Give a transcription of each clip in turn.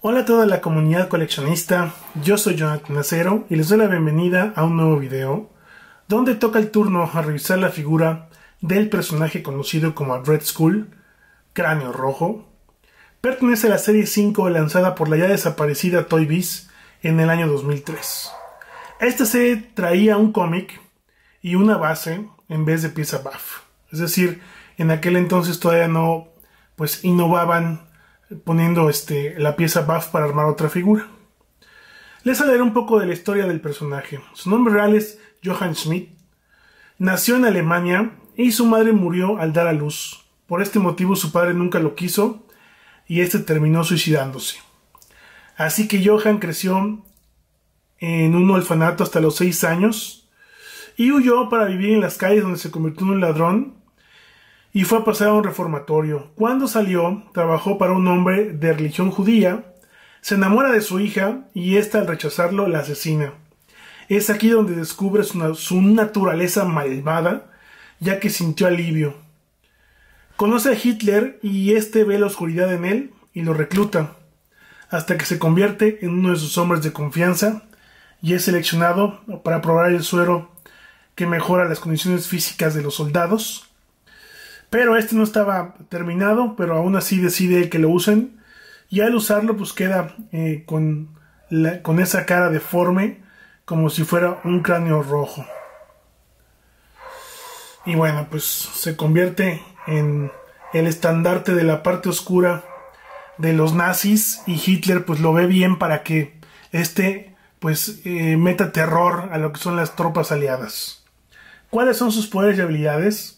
Hola a toda la comunidad coleccionista, yo soy Jonathan Acero y les doy la bienvenida a un nuevo video donde toca el turno a revisar la figura del personaje conocido como Red Skull, Cráneo Rojo. Pertenece a la serie 5 lanzada por la ya desaparecida Toy Biz en el año 2003. Esta serie traía un cómic y una base en vez de pieza buff. Es decir, en aquel entonces todavía no pues innovaban poniendo este, la pieza buff para armar otra figura. Les hablaré un poco de la historia del personaje. Su nombre real es Johann Schmidt. Nació en Alemania y su madre murió al dar a luz. Por este motivo su padre nunca lo quiso y este terminó suicidándose. Así que Johann creció en un orfanato hasta los 6 años y huyó para vivir en las calles donde se convirtió en un ladrón y fue a pasar a un reformatorio. Cuando salió, trabajó para un hombre de religión judía, se enamora de su hija y ésta al rechazarlo la asesina. Es aquí donde descubre su, naturaleza malvada, ya que sintió alivio. Conoce a Hitler y éste ve la oscuridad en él y lo recluta, hasta que se convierte en uno de sus hombres de confianza y es seleccionado para probar el suero que mejora las condiciones físicas de los soldados pero este no estaba terminado, pero aún así decide que lo usen. Y al usarlo, pues queda eh, con, esa cara deforme, como si fuera un cráneo rojo. Y bueno, pues se convierte en el estandarte de la parte oscura de los nazis y Hitler pues lo ve bien para que este pues eh, meta terror a lo que son las tropas aliadas. ¿Cuáles son sus poderes y habilidades?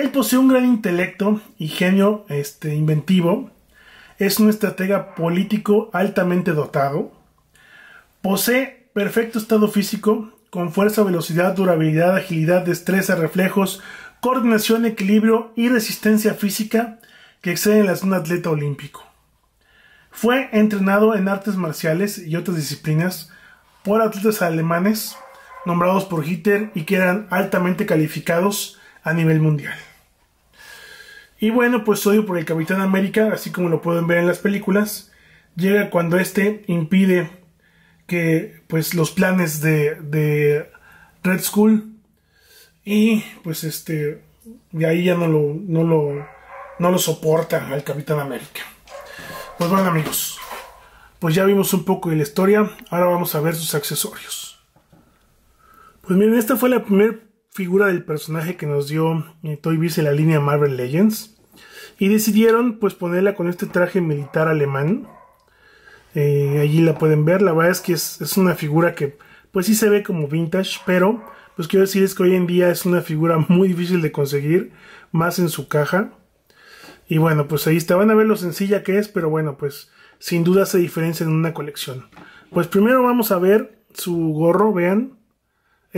Él posee un gran intelecto y genio este, inventivo. Es un estratega político altamente dotado. Posee perfecto estado físico, con fuerza, velocidad, durabilidad, agilidad, destreza, reflejos, coordinación, equilibrio y resistencia física que exceden las de un atleta olímpico. Fue entrenado en artes marciales y otras disciplinas por atletas alemanes nombrados por Hitler y que eran altamente calificados a nivel mundial. Y bueno, pues odio por el Capitán América, así como lo pueden ver en las películas, llega cuando este impide que pues los planes de, Red Skull y pues este de ahí ya no lo, no lo, no lo soporta al Capitán América. Pues bueno amigos, pues ya vimos un poco de la historia, ahora vamos a ver sus accesorios. Pues miren, esta fue la primera figura del personaje que nos dio eh, Toy Biz en la línea Marvel Legends. Y decidieron pues ponerla con este traje militar alemán. Eh, allí la pueden ver. La verdad es que es, una figura que pues sí se ve como vintage. Pero pues quiero decirles que hoy en día es una figura muy difícil de conseguir. Más en su caja. Y bueno pues ahí está. Van a ver lo sencilla que es. Pero bueno pues sin duda se diferencia en una colección. Pues primero vamos a ver su gorro. Vean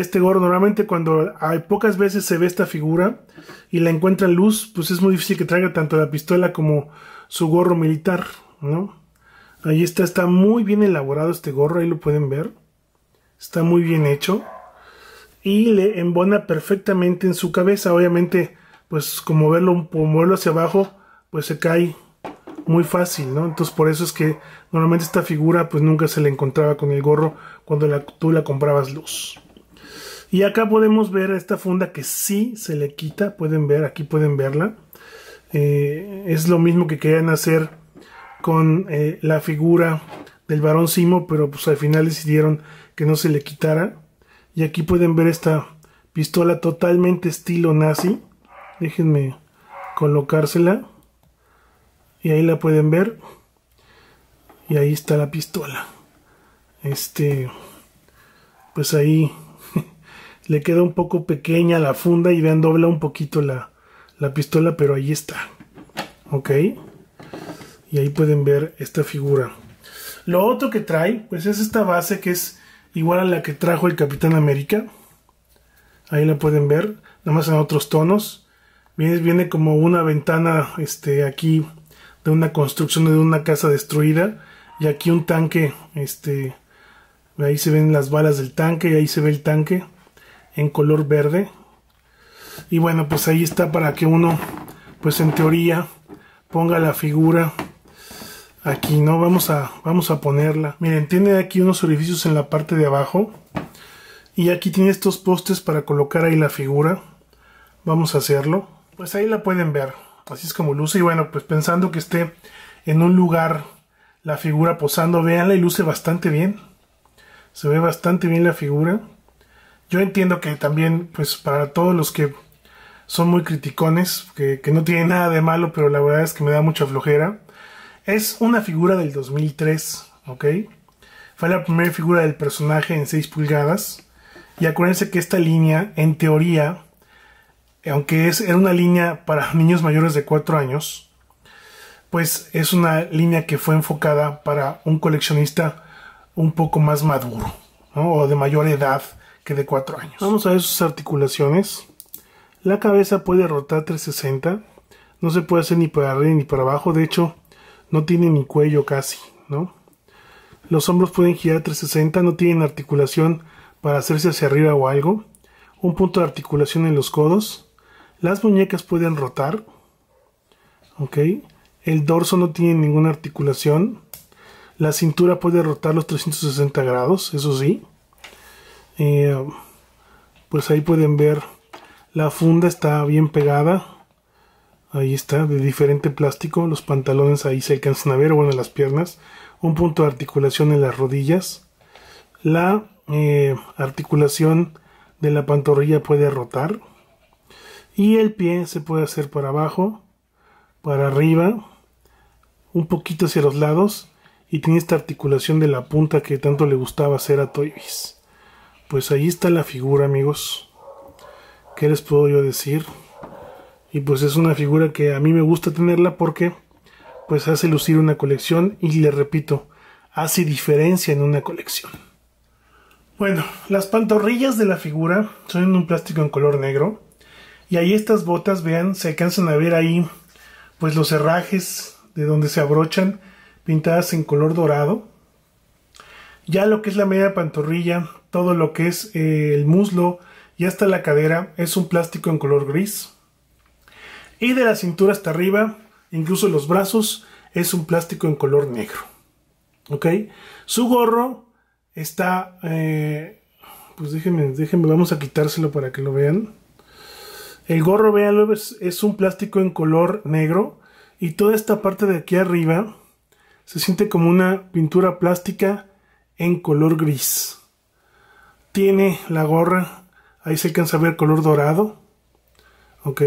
este gorro. Normalmente cuando hay pocas veces se ve esta figura y la encuentra en luz, pues es muy difícil que traiga tanto la pistola como su gorro militar, ¿no? Ahí está, está muy bien elaborado este gorro, ahí lo pueden ver. Está muy bien hecho. Y le embona perfectamente en su cabeza. Obviamente, pues como verlo, verlo hacia abajo, pues se cae muy fácil, ¿no? Entonces por eso es que normalmente esta figura pues nunca se le encontraba con el gorro cuando la, tú la comprabas luz. Y acá podemos ver esta funda que sí se le quita, pueden ver, aquí pueden verla. Eh, es lo mismo que querían hacer con eh, la figura del varón Simo, pero pues al final decidieron que no se le quitara. Y aquí pueden ver esta pistola totalmente estilo nazi. Déjenme colocársela. Y ahí la pueden ver. Y ahí está la pistola. Este, pues ahí le queda un poco pequeña la funda y vean, dobla un poquito la, pistola, pero ahí está. ¿Ok? Y ahí pueden ver esta figura. Lo otro que trae, pues es esta base que es igual a la que trajo el Capitán América. Ahí la pueden ver, nada más en otros tonos. Viene, viene como una ventana este, aquí de una construcción de una casa destruida. Y aquí un tanque, este, ahí se ven las balas del tanque y ahí se ve el tanque en color verde y bueno pues ahí está para que uno pues en teoría ponga la figura aquí no vamos a vamos a ponerla miren tiene aquí unos orificios en la parte de abajo y aquí tiene estos postes para colocar ahí la figura vamos a hacerlo pues ahí la pueden ver así es como luce y bueno pues pensando que esté en un lugar la figura posando véanla y luce bastante bien se ve bastante bien la figura yo entiendo que también, pues para todos los que son muy criticones, que, no tiene nada de malo, pero la verdad es que me da mucha flojera. Es una figura del 2003, ¿ok? Fue la primera figura del personaje en 6 pulgadas. Y acuérdense que esta línea, en teoría, aunque es, era una línea para niños mayores de 4 años, pues es una línea que fue enfocada para un coleccionista un poco más maduro, ¿no? o de mayor edad, de 4 años. Vamos a ver sus articulaciones. La cabeza puede rotar 360. No se puede hacer ni para arriba ni para abajo. De hecho, no tiene ni cuello casi, ¿no? Los hombros pueden girar 360. No tienen articulación para hacerse hacia arriba o algo. Un punto de articulación en los codos. Las muñecas pueden rotar. ¿Ok? El dorso no tiene ninguna articulación. La cintura puede rotar los 360 grados, eso sí. Eh, pues ahí pueden ver la funda está bien pegada ahí está de diferente plástico los pantalones ahí se alcanzan a ver bueno las piernas un punto de articulación en las rodillas la eh, articulación de la pantorrilla puede rotar y el pie se puede hacer para abajo para arriba un poquito hacia los lados y tiene esta articulación de la punta que tanto le gustaba hacer a Toybis pues ahí está la figura amigos qué les puedo yo decir y pues es una figura que a mí me gusta tenerla porque pues hace lucir una colección y le repito hace diferencia en una colección bueno las pantorrillas de la figura son en un plástico en color negro y ahí estas botas vean se alcanzan a ver ahí pues los herrajes de donde se abrochan pintadas en color dorado ya lo que es la media pantorrilla todo lo que es eh, el muslo y hasta la cadera es un plástico en color gris. Y de la cintura hasta arriba, incluso los brazos, es un plástico en color negro. ¿Ok? Su gorro está... Eh, pues déjenme, déjenme, vamos a quitárselo para que lo vean. El gorro, véanlo, es un plástico en color negro. Y toda esta parte de aquí arriba se siente como una pintura plástica en color gris tiene la gorra. Ahí se alcanza a ver color dorado. Ok.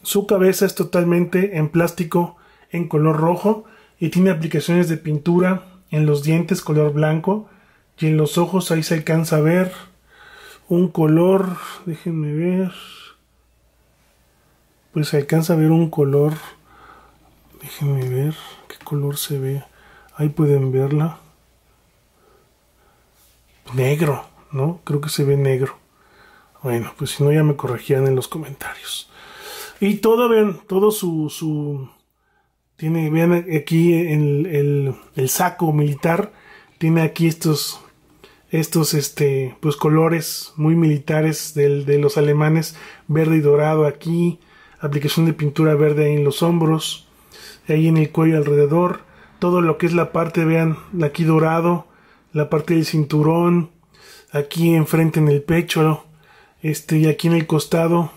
Su cabeza es totalmente en plástico en color rojo y tiene aplicaciones de pintura en los dientes color blanco y en los ojos ahí se alcanza a ver un color, déjenme ver, pues se alcanza a ver un color, déjenme ver qué color se ve, ahí pueden verla, negro, ¿no? Creo que se ve negro. Bueno, pues si no ya me corregían en los comentarios. Y todo, vean, todo su, su tiene, vean aquí el, el, saco militar, tiene aquí estos, estos, este, pues colores muy militares del, de los alemanes, verde y dorado aquí, aplicación de pintura verde ahí en los hombros, ahí en el cuello alrededor, todo lo que es la parte, vean, aquí dorado, la parte del cinturón, aquí enfrente en el pecho, este y aquí en el costado.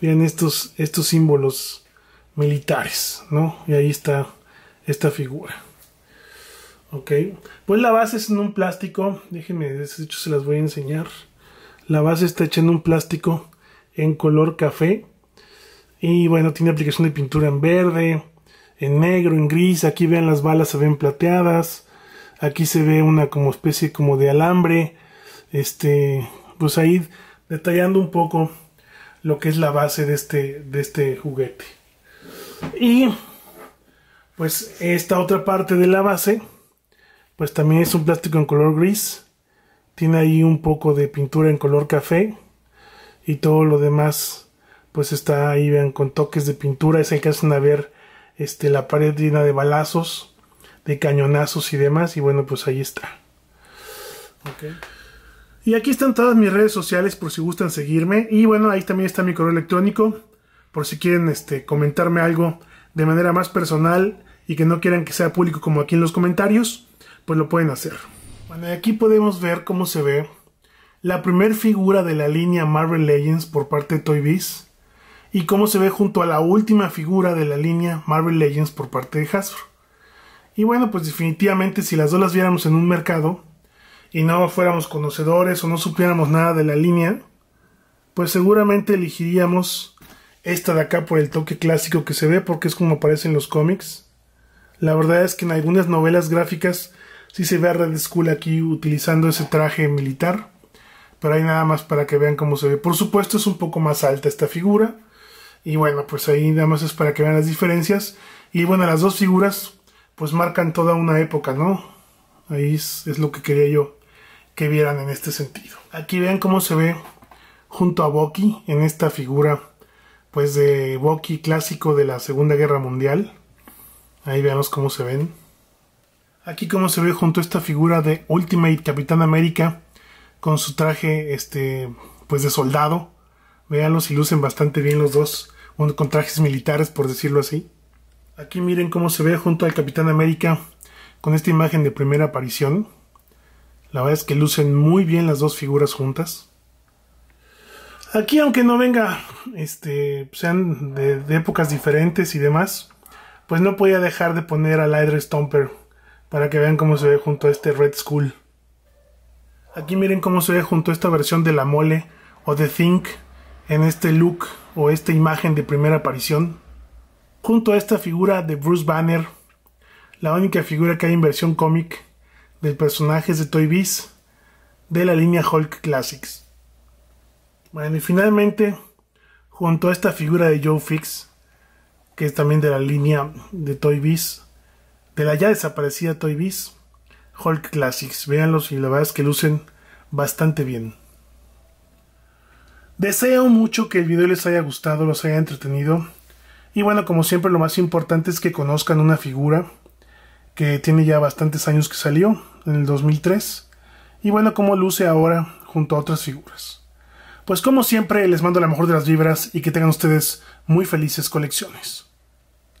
Vean estos, estos símbolos militares, ¿no? Y ahí está esta figura. Ok, pues la base es en un plástico, déjenme, de hecho se las voy a enseñar. La base está hecha en un plástico en color café. Y bueno, tiene aplicación de pintura en verde, en negro, en gris. Aquí vean las balas, se ven plateadas. Aquí se ve una como especie como de alambre. Este, pues ahí detallando un poco lo que es la base de este, de este juguete. Y pues esta otra parte de la base, pues también es un plástico en color gris. Tiene ahí un poco de pintura en color café. Y todo lo demás, pues está ahí, con toques de pintura. Es el que hacen a ver este, la pared llena de balazos de cañonazos y demás. Y bueno, pues ahí está. Y aquí están todas mis redes sociales por si gustan seguirme. Y bueno, ahí también está mi correo electrónico. Por si quieren este, comentarme algo de manera más personal y que no quieran que sea público como aquí en los comentarios, pues lo pueden hacer. Bueno, aquí podemos ver cómo se ve la primer figura de la línea Marvel Legends por parte de Toy Biz y cómo se ve junto a la última figura de la línea Marvel Legends por parte de Hasbro. Y bueno, pues definitivamente si las dos las viéramos en un mercado y no fuéramos conocedores o no supiéramos nada de la línea, pues seguramente elegiríamos esta de acá por el toque clásico que se ve porque es como aparece en los cómics. La verdad es que en algunas novelas gráficas sí se ve a Red Skull aquí utilizando ese traje militar, pero hay nada más para que vean cómo se ve. Por supuesto es un poco más alta esta figura y bueno, pues ahí nada más es para que vean las diferencias. Y bueno, las dos figuras pues marcan toda una época, ¿no? Ahí es, lo que quería yo que vieran en este sentido. Aquí vean cómo se ve junto a Bucky en esta figura pues de Bucky clásico de la Segunda Guerra Mundial. Ahí veamos cómo se ven. Aquí cómo se ve junto a esta figura de Ultimate Capitán América con su traje este pues de soldado. Veanlos y lucen bastante bien los dos, con trajes militares por decirlo así. Aquí miren cómo se ve junto al Capitán América con esta imagen de primera aparición. La verdad es que lucen muy bien las dos figuras juntas. Aquí, aunque no venga, este, sean de, épocas diferentes y demás, pues no podía dejar de poner al Aire Stomper para que vean cómo se ve junto a este Red Skull. Aquí miren cómo se ve junto a esta versión de la mole o de Think en este look o esta imagen de primera aparición. Junto a esta figura de Bruce Banner, la única figura que hay en versión cómic del personaje es de Toy Biz de la línea Hulk Classics. Bueno, y finalmente, junto a esta figura de Joe Fix, que es también de la línea de Toy Biz, de la ya desaparecida Toy Biz, Hulk Classics. Véanlos y la verdad es que lucen bastante bien. Deseo mucho que el video les haya gustado, los haya entretenido. Y bueno, como siempre, lo más importante es que conozcan una figura que tiene ya bastantes años que salió, en el 2003. Y bueno, cómo luce ahora junto a otras figuras. Pues como siempre, les mando la mejor de las vibras y que tengan ustedes muy felices colecciones.